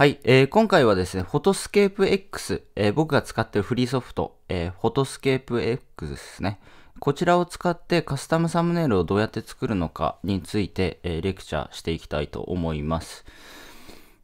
はい、えー、今回はですね、フォトスケープ X、えー、僕が使ってるフリーソフト、えー、フォトスケープ X ですね。こちらを使ってカスタムサムネイルをどうやって作るのかについて、えー、レクチャーしていきたいと思います。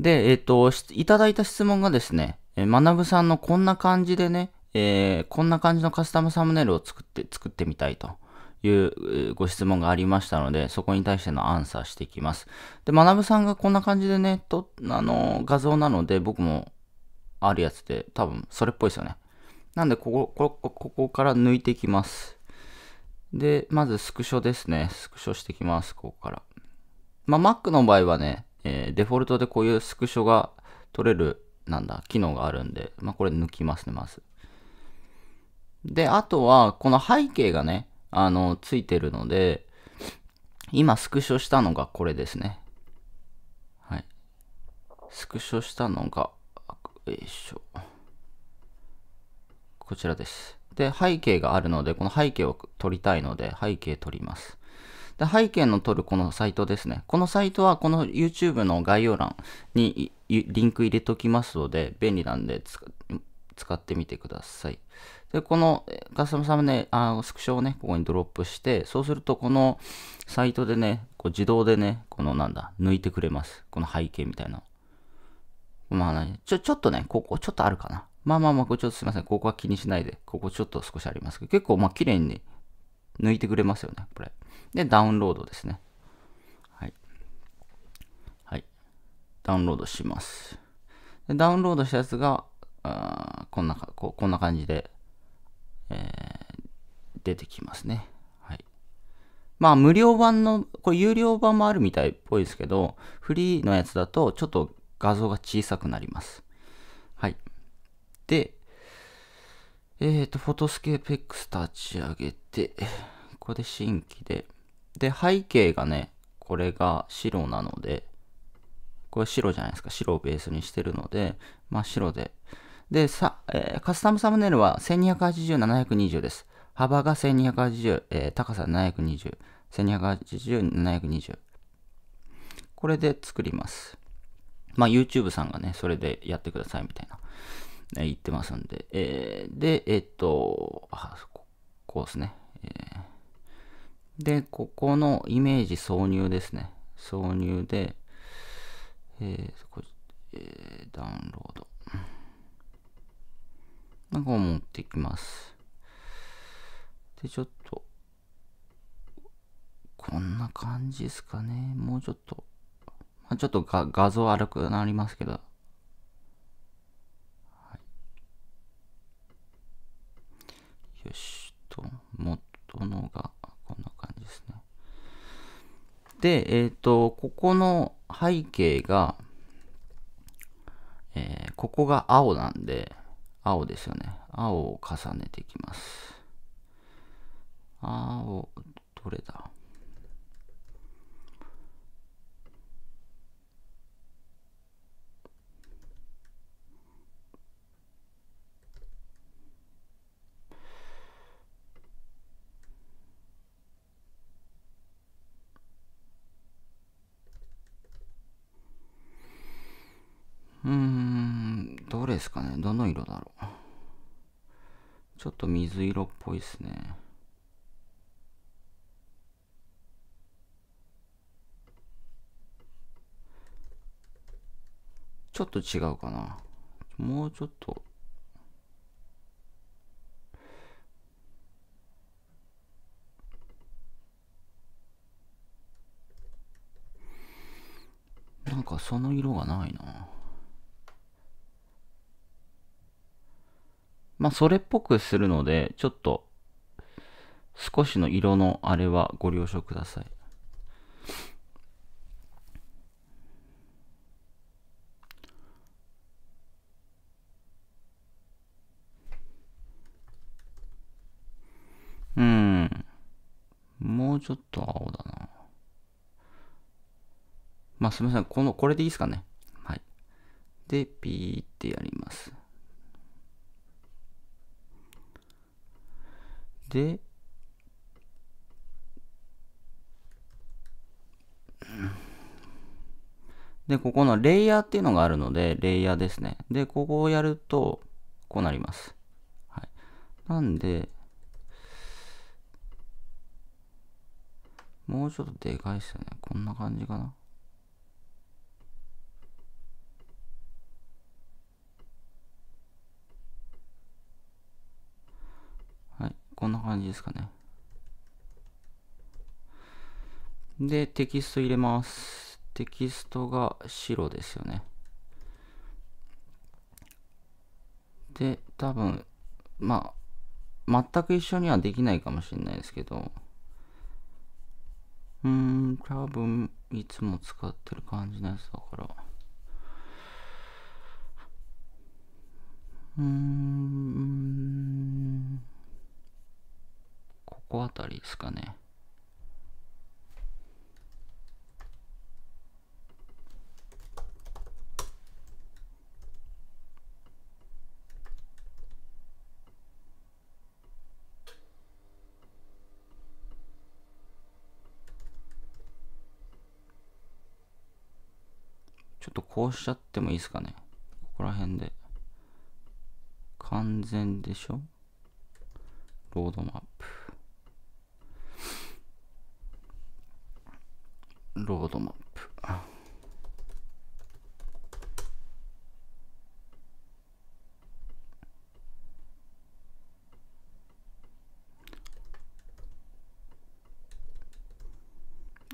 で、えっ、ー、と、いただいた質問がですね、えー、ぶさんのこんな感じでね、えー、こんな感じのカスタムサムネイルを作って、作ってみたいと。いうご質問がありましたので、そこに対してのアンサーしていきます。で、学、ぶさんがこんな感じでね、と、あの、画像なので、僕もあるやつで、多分それっぽいですよね。なんで、ここ、ここ、ここから抜いていきます。で、まずスクショですね。スクショしていきます、ここから。まあ、Mac の場合はね、えー、デフォルトでこういうスクショが取れる、なんだ、機能があるんで、まあ、これ抜きますね、まず。で、あとは、この背景がね、あの、ついてるので、今スクショしたのがこれですね。はい。スクショしたのが、よいしょ。こちらです。で、背景があるので、この背景を撮りたいので、背景取ります。で、背景の取るこのサイトですね。このサイトは、この YouTube の概要欄にリンク入れときますので、便利なんで使ってみてください。で、このカスタムサムネ、あスクショをね、ここにドロップして、そうするとこのサイトでね、こう自動でね、このなんだ、抜いてくれます。この背景みたいな。まあ、ね、ちょ、ちょっとね、ここちょっとあるかな。まあまあまあ、これちょっとすいません。ここは気にしないで。ここちょっと少しありますけど、結構まあ綺麗に抜いてくれますよね、これ。で、ダウンロードですね。はい。はい。ダウンロードします。でダウンロードしたやつが、あこんなここんな感じでえー、出てきますね。はい。まあ、無料版の、これ有料版もあるみたいっぽいですけど、フリーのやつだとちょっと画像が小さくなります。はい。で、えっ、ー、と、フォトスケープ X 立ち上げて、ここで新規で、で、背景がね、これが白なので、これ白じゃないですか。白をベースにしてるので、真、ま、っ、あ、白でで、さえー、カスタムサムネイルは1280、720です。幅が1280、えー、高さ720、1280、720。これで作ります。まあ、YouTube さんがね、それでやってくださいみたいな、えー、言ってますんで。えー、で、えー、っと、あ、ここですね、えー。で、ここのイメージ挿入ですね。挿入で、えー、こえー、ダウンロード。なんか持ってきます。で、ちょっと、こんな感じですかね。もうちょっと、まあ、ちょっとが画像荒くなりますけど、はい、よしと、元のがこんな感じですね。で、えっ、ー、と、ここの背景が、えー、ここが青なんで、青ですよね。青を重ねていきます。青、どれだですかね。どの色だろう。ちょっと水色っぽいですね。ちょっと違うかな。もうちょっと。なんかその色がないな。まあ、それっぽくするので、ちょっと、少しの色のあれはご了承ください。うん。もうちょっと青だな。まあ、すみません。この、これでいいですかね。はい。で、ピーってやります。で、で、ここのレイヤーっていうのがあるので、レイヤーですね。で、ここをやると、こうなります。はい。なんで、もうちょっとでかいっすよね。こんな感じかな。こんな感じですかね。で、テキスト入れます。テキストが白ですよね。で、多分、まあ、全く一緒にはできないかもしれないですけど、うーん、多分、いつも使ってる感じのやつだから。うーん。こあたりですかね。ちょっとこうしちゃってもいいですかね。ここら辺で。完全でしょロードマップ。ロードマップ。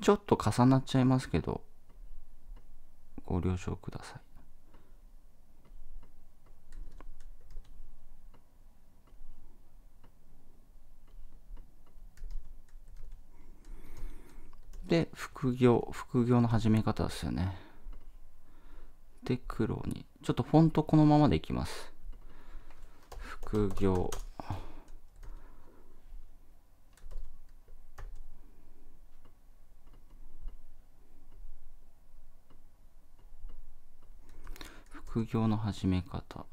ちょっと重なっちゃいますけど、ご了承ください。副業、副業の始め方ですよね。で、黒に。ちょっとフォントこのままでいきます。副業。副業の始め方。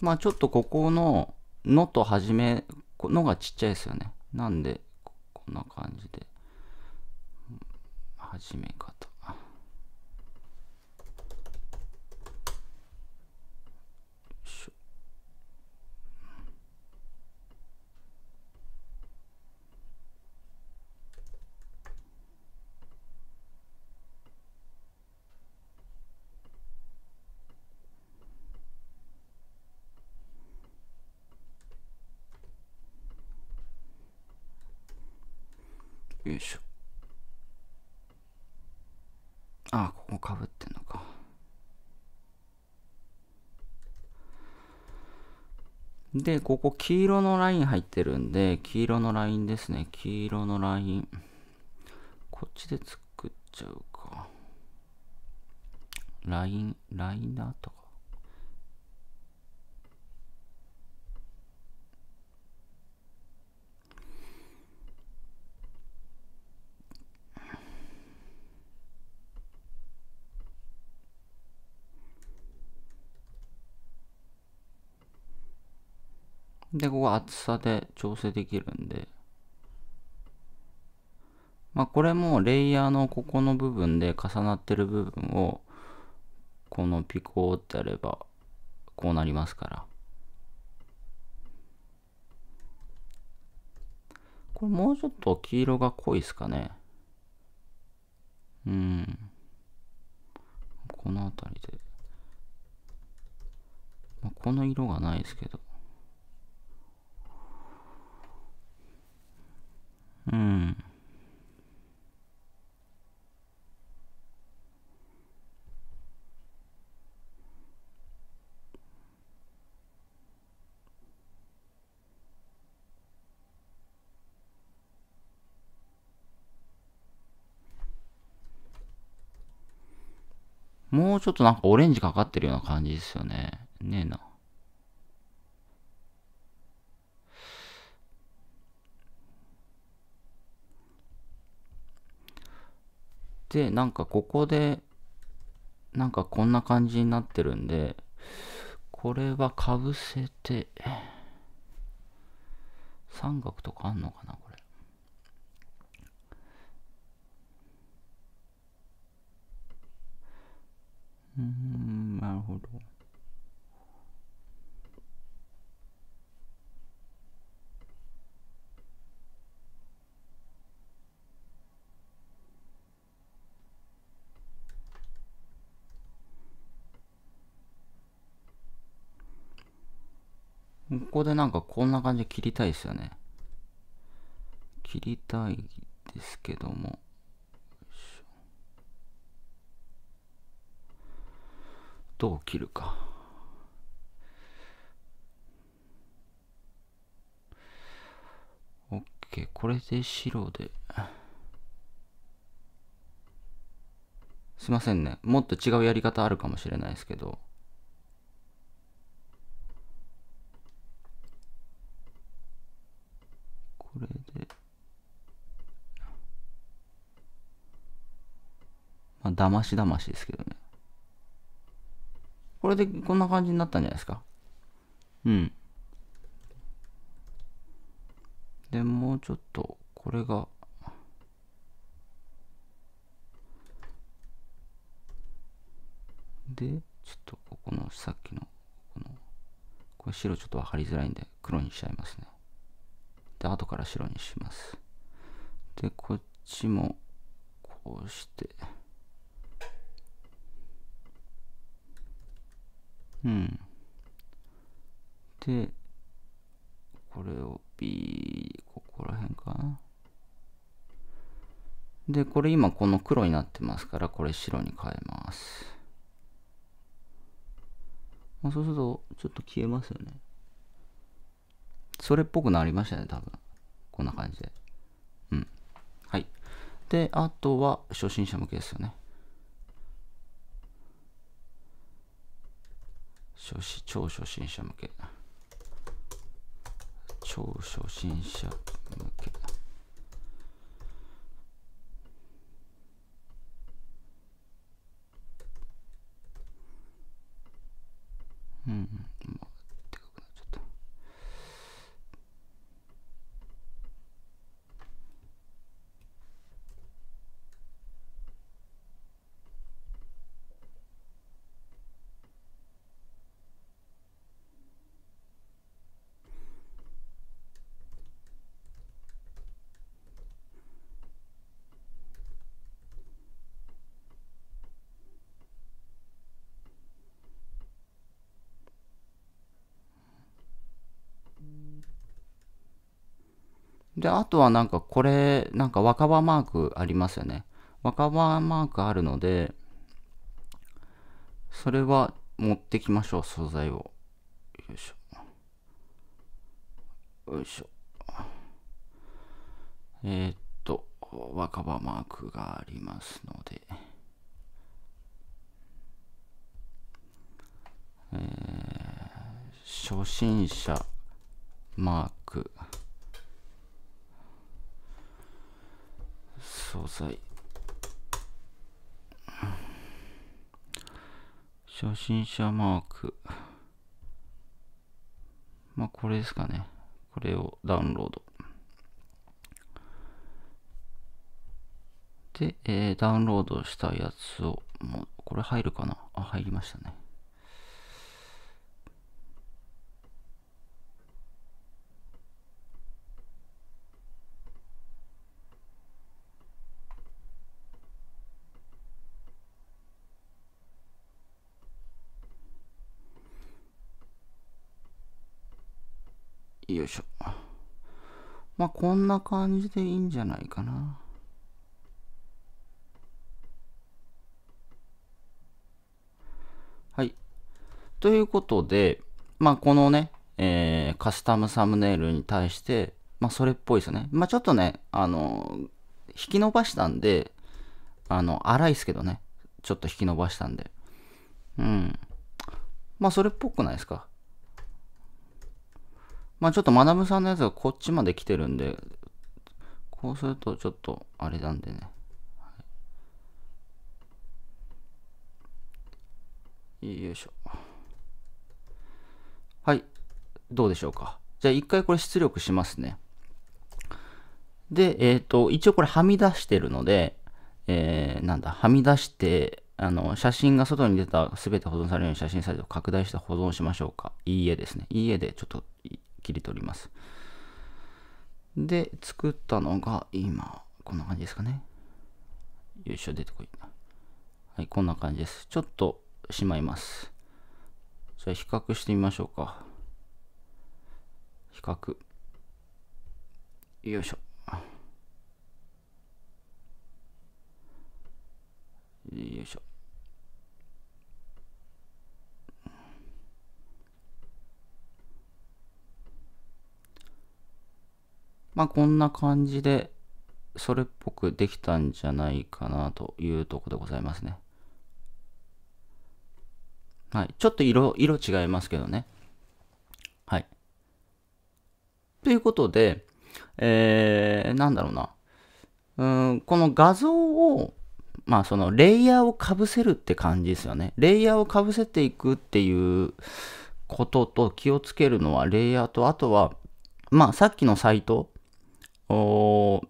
まあちょっとここの「の」と始めのがちっちゃいですよね。なんで、な感じで、初めかよいしょあここかぶってんのかでここ黄色のライン入ってるんで黄色のラインですね黄色のラインこっちで作っちゃうかラインライナーとかで、ここ厚さで調整できるんで。まあ、これもレイヤーのここの部分で重なってる部分を、このピコーってやれば、こうなりますから。これもうちょっと黄色が濃いですかね。うん。この辺りで。この色がないですけど。うん。もうちょっとなんかオレンジかかってるような感じですよね。ねえな。で、なんかここで、なんかこんな感じになってるんで、これはかぶせて、三角とかあんのかな、これ。うん、なるほど。ここでなんかこんな感じで切りたいですよね。切りたいですけども。どう切るか。OK、これで白で。すいませんね。もっと違うやり方あるかもしれないですけど。だましだましですけどね。これでこんな感じになったんじゃないですか。うん。で、もうちょっと、これが、で、ちょっとここのさっきの、この、これ白ちょっと分かりづらいんで黒にしちゃいますね。で、後から白にします。で、こっちもこうして。うん。で、これを B、ここら辺かな。で、これ今この黒になってますから、これ白に変えます。まあ、そうすると、ちょっと消えますよね。それっぽくなりましたね、多分。こんな感じで。うん。はい。で、あとは初心者向けですよね。初心超初心者向け超初心者向けで、あとはなんかこれ、なんか若葉マークありますよね。若葉マークあるので、それは持ってきましょう、素材を。よいしょ。よいしょ。えー、っと、若葉マークがありますので。えー、初心者マーク。総裁初心者マークまあこれですかねこれをダウンロードで、えー、ダウンロードしたやつをもうこれ入るかなあ入りましたねよいしょ。まあ、こんな感じでいいんじゃないかな。はい。ということで、まあ、このね、えー、カスタムサムネイルに対して、まあ、それっぽいですね。まあ、ちょっとね、あの、引き伸ばしたんで、あの、荒いですけどね。ちょっと引き伸ばしたんで。うん。まあ、それっぽくないですか。まあちょっとまなぶさんのやつがこっちまで来てるんで、こうするとちょっとあれなんでね。はい、よいしょ。はい。どうでしょうか。じゃあ一回これ出力しますね。で、えっ、ー、と、一応これはみ出してるので、えー、なんだ、はみ出して、あの、写真が外に出た、すべて保存されるように写真サイズを拡大して保存しましょうか。いいえですね。いいえで、ちょっと、切り取ります。で、作ったのが今、こんな感じですかね。よいしょ、出てこい。はい、こんな感じです。ちょっとしまいます。じゃあ比較してみましょうか。比較。よいしょ。よいしょ。まあ、こんな感じで、それっぽくできたんじゃないかなというとこでございますね。はい。ちょっと色、色違いますけどね。はい。ということで、えー、なんだろうな。うん、この画像を、まあそのレイヤーをかぶせるって感じですよね。レイヤーをかぶせていくっていうことと気をつけるのはレイヤーと、あとは、まあさっきのサイトこ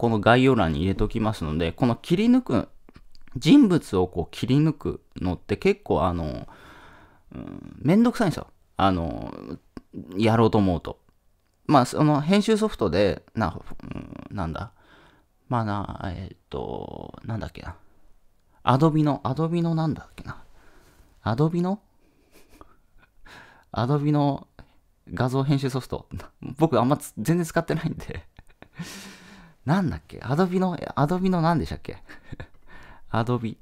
の概要欄に入れておきますので、この切り抜く、人物をこう切り抜くのって結構あの、うん、めんどくさいんですよ。あの、やろうと思うと。まあ、その編集ソフトで、な、うん、なんだ。まあな、えっ、と、なんだっけな。アドビの、アドビのなんだっけな。アドビのアドビの画像編集ソフト。僕あんま全然使ってないんでなんだっけアドビの、アドビの何でしたっけアドビ、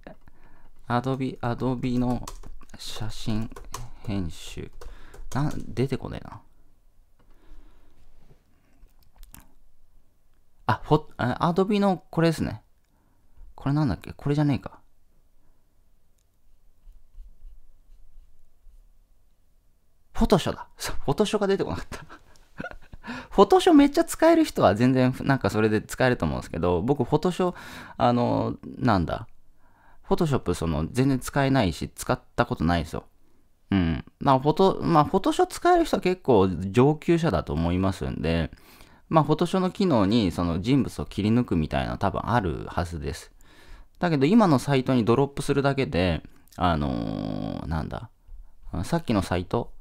アドビ、アドビの写真編集。な、出てこねえな。あ、フォ、アドビのこれですね。これなんだっけこれじゃねえか。フォトショだ。フォトショが出てこなかったフォトショめっちゃ使える人は全然なんかそれで使えると思うんですけど、僕フォトショ、あの、なんだ、フォトショップその全然使えないし、使ったことないですよ。うん。まあ、フォト、まあ、フォトショ使える人は結構上級者だと思いますんで、まあ、フォトショの機能にその人物を切り抜くみたいな多分あるはずです。だけど、今のサイトにドロップするだけで、あのー、なんだ、さっきのサイト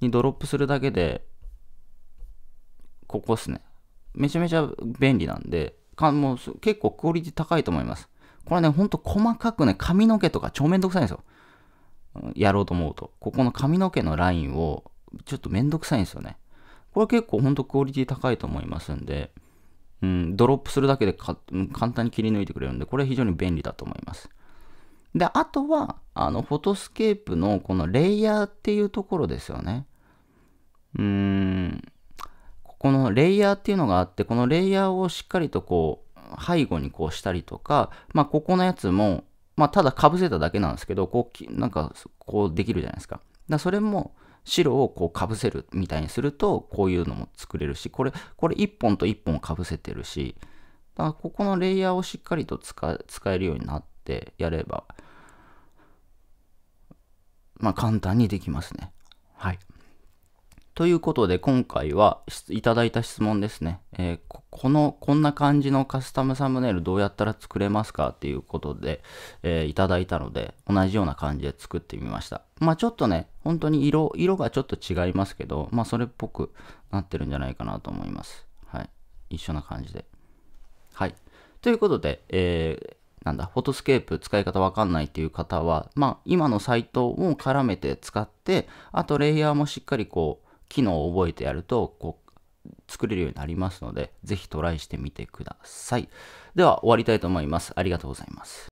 にドロップするだけで、ここっすね。めちゃめちゃ便利なんで、かもう結構クオリティ高いと思います。これね、ほんと細かくね、髪の毛とか超めんどくさいんですよ。やろうと思うと。ここの髪の毛のラインを、ちょっとめんどくさいんですよね。これ結構ほんとクオリティ高いと思いますんで、うん、ドロップするだけでか簡単に切り抜いてくれるんで、これ非常に便利だと思います。で、あとは、あの、フォトスケープのこのレイヤーっていうところですよね。うーん、このレイヤーっていうのがあって、このレイヤーをしっかりとこう、背後にこうしたりとか、まあ、ここのやつも、まあ、ただかぶせただけなんですけど、こう、なんか、こうできるじゃないですか。だそれも、白をこうかぶせるみたいにすると、こういうのも作れるし、これ、これ1本と1本かぶせてるし、だからここのレイヤーをしっかりと使使えるようになってやれば、まあ簡単にできますね。はい。ということで、今回はいただいた質問ですね、えー、この、こんな感じのカスタムサムネイルどうやったら作れますかっていうことで、えー、いただいたので、同じような感じで作ってみました。まあちょっとね、本当に色、色がちょっと違いますけど、まあそれっぽくなってるんじゃないかなと思います。はい。一緒な感じで。はい。ということで、えー、なんだ、フォトスケープ使い方わかんないっていう方は、まあ今のサイトを絡めて使って、あとレイヤーもしっかりこう、機能を覚えてやると、こう、作れるようになりますので、ぜひトライしてみてください。では、終わりたいと思います。ありがとうございます。